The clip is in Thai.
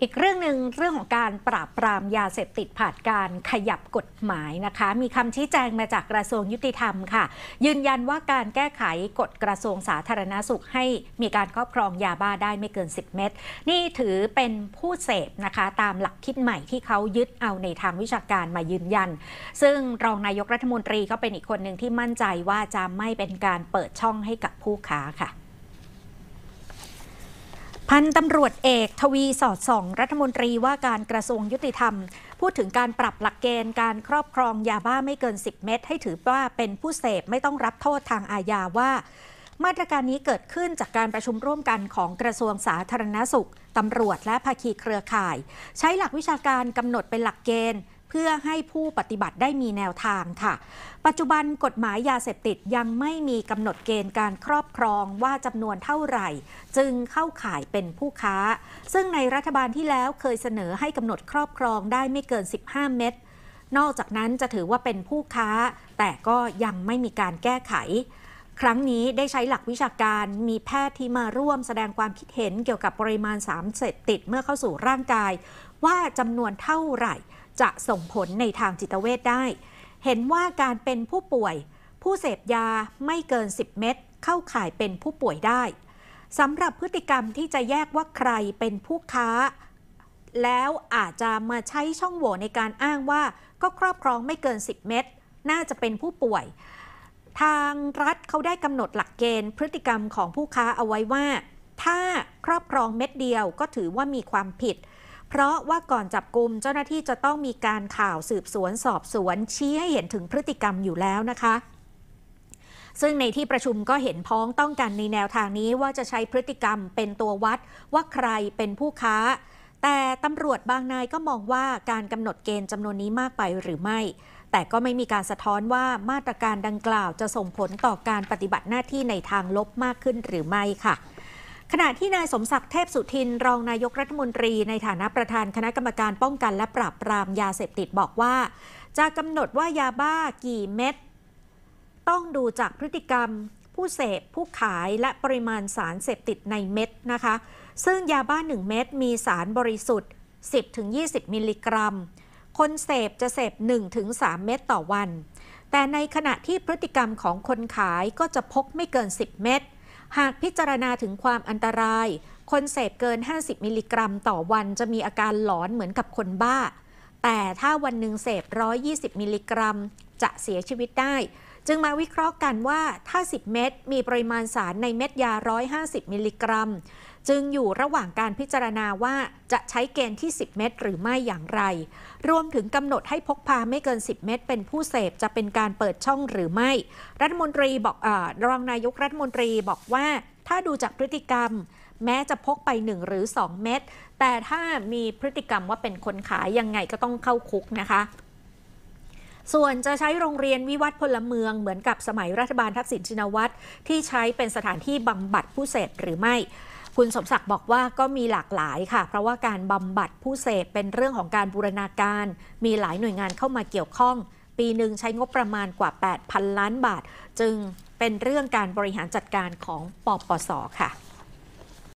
อีกเรื่องหนึ่งเรื่องของการปราบ ปรามยาเสพติดผ่านการขยับกฎหมายนะคะ มีคำชี้แจงมาจากกระทรวงยุติธรรมค่ะ ยืนยันว่าการแก้ไขกฎกระทรวงสาธารณาสุขให้มีการครอบครองยาบ้าได้ไม่เกิน 10 เม็ดนี่ถือเป็นผู้เสพนะคะ ตามหลักคิดใหม่ที่เขายึดเอาในทางวิชาการมายืนยัน ซึ่งรองนายกรัฐมนตรีก็เป็นอีกคนหนึ่งที่มั่นใจว่าจะไม่เป็นการเปิดช่องให้กับผู้ค้าค่ะพันตำรวจเอกทวีสอดส่องรัฐมนตรีว่าการกระทรวงยุติธรรม พูดถึงการปรับหลักเกณฑ์ การครอบครองยาบ้าไม่เกิน 10 เม็ดให้ถือว่าเป็นผู้เสพไม่ต้องรับโทษทางอาญาว่า มาตรการนี้เกิดขึ้นจากการประชุมร่วมกันของกระทรวงสาธารณสุข ตำรวจและภาคีเครือข่าย ใช้หลักวิชาการกำหนดเป็นหลักเกณฑ์เพื่อให้ผู้ปฏิบัติได้มีแนวทางค่ะ ปัจจุบันกฎหมายยาเสพติดยังไม่มีกำหนดเกณฑ์การครอบครอง ว่าจำนวนเท่าไหร่ จึงเข้าข่ายเป็นผู้ค้า ซึ่งในรัฐบาลที่แล้วเคยเสนอให้กำหนดครอบครองได้ไม่เกิน 15 เม็ด นอกจากนั้นจะถือว่าเป็นผู้ค้า แต่ก็ยังไม่มีการแก้ไข ครั้งนี้ได้ใช้หลักวิชาการมีแพทย์ที่มาร่วมแสดงความคิดเห็นเกี่ยวกับปริมาณสารเสพติดเมื่อเข้าสู่ร่างกายว่าจำนวนเท่าไหร่จะส่งผลในทางจิตเวชได้ เห็นว่าการเป็นผู้ป่วย ผู้เสพยาไม่เกิน 10 เม็ดเข้าข่ายเป็นผู้ป่วยได้ สำหรับพฤติกรรมที่จะแยกว่าใครเป็นผู้ค้า แล้วอาจจะมาใช้ช่องโหว่ในการอ้างว่า ก็ครอบครองไม่เกิน 10 เม็ดน่าจะเป็นผู้ป่วย ทางรัฐเขาได้กำหนดหลักเกณฑ์พฤติกรรมของผู้ค้าเอาไว้ว่า ถ้าครอบครองเม็ดเดียวก็ถือว่ามีความผิดเพราะว่าก่อนจับกลุ่มเจ้าหน้าที่จะต้องมีการข่าวสืบสวนสอบสวนชี้ให้เห็นถึงพฤติกรรมอยู่แล้วนะคะ ซึ่งในที่ประชุมก็เห็นพ้องต้องกันในแนวทางนี้ว่าจะใช้พฤติกรรมเป็นตัววัดว่าใครเป็นผู้ค้า แต่ตำรวจบางนายก็มองว่าการกำหนดเกณฑ์จำนวนนี้มากไปหรือไม่ แต่ก็ไม่มีการสะท้อนว่ามาตรการดังกล่าวจะส่งผลต่อการปฏิบัติหน้าที่ในทางลบมากขึ้นหรือไม่ค่ะขณะที่นายสมศักดิ์เทพสุทิน รองนายกรัฐมนตรีในฐานะประธานคณะกรรมการป้องกันและปราบปรามยาเสพติดบอกว่า จะกำหนดว่ายาบ้ากี่เม็ดต้องดูจากพฤติกรรมผู้เสพผู้ขายและปริมาณสารเสพติดในเม็ดนะคะ ซึ่งยาบ้า 1 เม็ดมีสารบริสุทธิ์ 10-20 มิลลิกรัม คนเสพจะเสพ1-3 เม็ดต่อวัน แต่ในขณะที่พฤติกรรมของคนขายก็จะพกไม่เกิน 10 เม็ดหากพิจารณาถึงความอันตราย คนเสพเกิน 50 มิลลิกรัมต่อวันจะมีอาการหลอนเหมือนกับคนบ้า แต่ถ้าวันหนึ่งเสพ 120 มิลลิกรัม จะเสียชีวิตได้จึงมาวิเคราะห์กันว่าถ้า 10 เม็ดมีปริมาณสารในเม็ดยา 150 มิลลิกรัม จึงอยู่ระหว่างการพิจารณาว่าจะใช้เกณฑ์ที่ 10 เม็ดหรือไม่อย่างไร รวมถึงกำหนดให้พกพาไม่เกิน 10 เม็ดเป็นผู้เสพจะเป็นการเปิดช่องหรือไม่ รัฐมนตรีบอกอรองนายกรัฐมนตรีบอกว่า ถ้าดูจากพฤติกรรม แม้จะพกไป 1หรือ2 เม็ดแต่ถ้ามีพฤติกรรมว่าเป็นคนขายยังไงก็ต้องเข้าคุกนะคะส่วนจะใช้โรงเรียนวิวัฒน์พลเมืองเหมือนกับสมัยรัฐบาลทักษิณชินวัตรที่ใช้เป็นสถานที่บำบัดผู้เสพหรือไม่ คุณสมศักดิ์บอกว่าก็มีหลากหลายค่ะ เพราะว่าการบำบัดผู้เสพเป็นเรื่องของการบูรณาการ มีหลายหน่วยงานเข้ามาเกี่ยวข้อง ปีหนึ่งใช้งบประมาณกว่า 8,000 ล้านบาท จึงเป็นเรื่องการบริหารจัดการของปปสค่ะ